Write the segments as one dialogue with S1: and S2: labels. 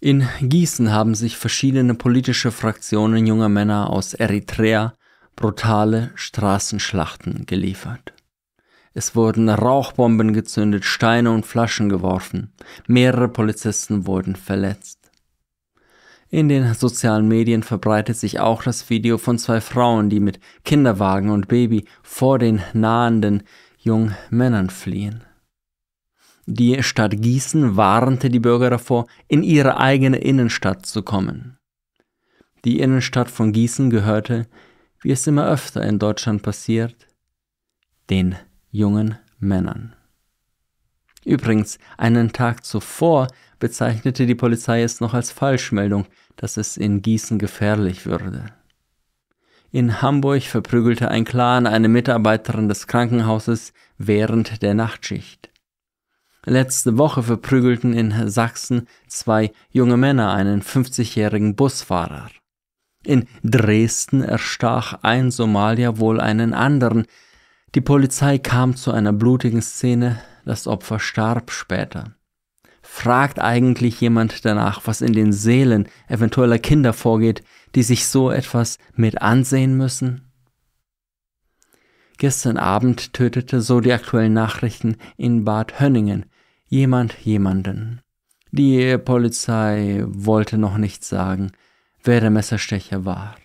S1: In Gießen haben sich verschiedene politische Fraktionen junger Männer aus Eritrea brutale Straßenschlachten geliefert. Es wurden Rauchbomben gezündet, Steine und Flaschen geworfen, mehrere Polizisten wurden verletzt. In den sozialen Medien verbreitet sich auch das Video von zwei Frauen, die mit Kinderwagen und Baby vor den nahenden jungen Männern fliehen. Die Stadt Gießen warnte die Bürger davor, in ihre eigene Innenstadt zu kommen. Die Innenstadt von Gießen gehörte, wie es immer öfter in Deutschland passiert, den jungen Männern. Übrigens, einen Tag zuvor bezeichnete die Polizei es noch als Falschmeldung, dass es in Gießen gefährlich würde. In Hamburg verprügelte ein Clan eine Mitarbeiterin des Krankenhauses während der Nachtschicht. Letzte Woche verprügelten in Sachsen zwei junge Männer einen 50-jährigen Busfahrer. In Dresden erstach ein Somalier wohl einen anderen. Die Polizei kam zu einer blutigen Szene, das Opfer starb später. Fragt eigentlich jemand danach, was in den Seelen eventueller Kinder vorgeht, die sich so etwas mit ansehen müssen? Gestern Abend tötete so die aktuellen Nachrichten in Bad Hönningen jemand jemanden. Die Polizei wollte noch nicht sagen, wer der Messerstecher war.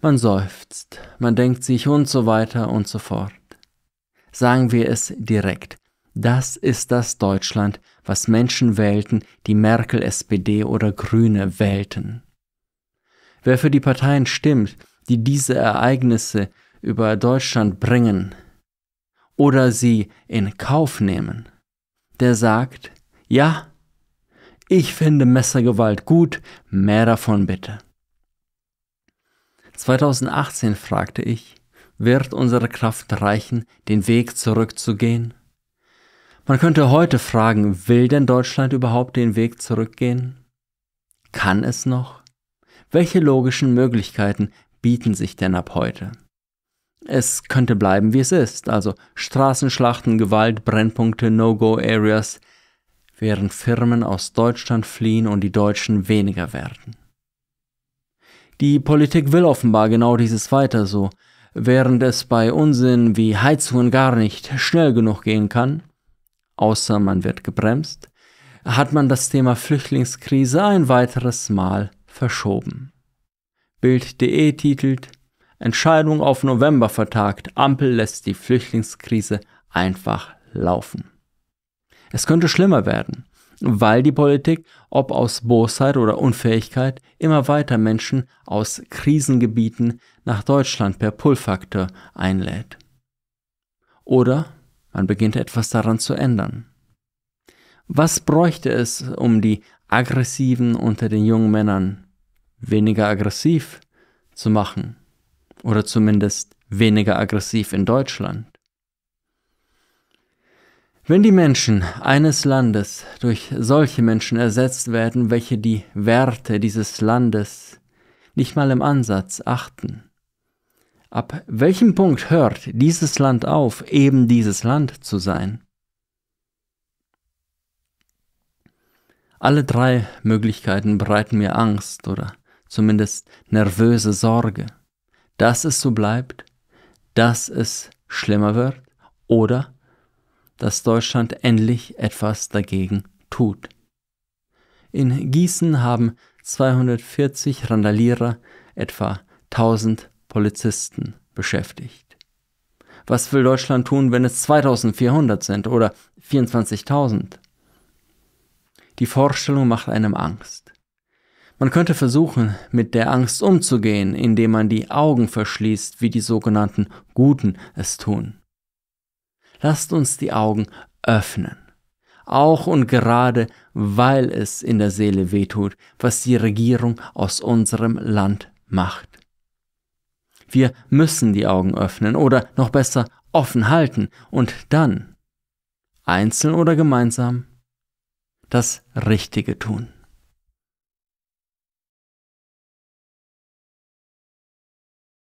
S1: Man seufzt, man denkt sich und so weiter und so fort. Sagen wir es direkt. Das ist das Deutschland, was Menschen wählten, die Merkel, SPD oder Grüne wählten. Wer für die Parteien stimmt, die diese Ereignisse über Deutschland bringen oder sie in Kauf nehmen, der sagt, ja, ich finde Messergewalt gut, mehr davon bitte. 2018 fragte ich, wird unsere Kraft reichen, den Weg zurückzugehen? Man könnte heute fragen, will denn Deutschland überhaupt den Weg zurückgehen? Kann es noch? Welche logischen Möglichkeiten bieten sich denn ab heute? es könnte bleiben, wie es ist. Also Straßenschlachten, Gewalt, Brennpunkte, No-Go-Areas, während Firmen aus Deutschland fliehen und die Deutschen weniger werden. Die Politik will offenbar genau dieses weiter so. Während es bei Unsinn wie Heizungen gar nicht schnell genug gehen kann, außer man wird gebremst, hat man das Thema Flüchtlingskrise ein weiteres Mal verschoben. Bild.de titelt Entscheidung auf November vertagt. Ampel lässt die Flüchtlingskrise einfach laufen. Es könnte schlimmer werden, weil die Politik, ob aus Bosheit oder Unfähigkeit, immer weiter Menschen aus Krisengebieten nach Deutschland per Pull-Faktor einlädt. Oder man beginnt etwas daran zu ändern. Was bräuchte es, um die Aggressiven unter den jungen Männern weniger aggressiv zu machen? oder zumindest weniger aggressiv in Deutschland. Wenn die Menschen eines Landes durch solche Menschen ersetzt werden, welche die Werte dieses Landes nicht mal im Ansatz achten, ab welchem Punkt hört dieses Land auf, eben dieses Land zu sein? Alle drei Möglichkeiten bereiten mir Angst oder zumindest nervöse Sorge dass es so bleibt, dass es schlimmer wird oder dass Deutschland endlich etwas dagegen tut. In Gießen haben 240 Randalierer etwa 1000 Polizisten beschäftigt. Was will Deutschland tun, wenn es 2400 sind oder 24.000? Die Vorstellung macht einem Angst. Man könnte versuchen, mit der Angst umzugehen, indem man die Augen verschließt, wie die sogenannten Guten es tun. Lasst uns die Augen öffnen, auch und gerade weil es in der Seele wehtut, was die Regierung aus unserem Land macht. Wir müssen die Augen öffnen oder noch besser offen halten und dann, einzeln oder gemeinsam, das Richtige tun.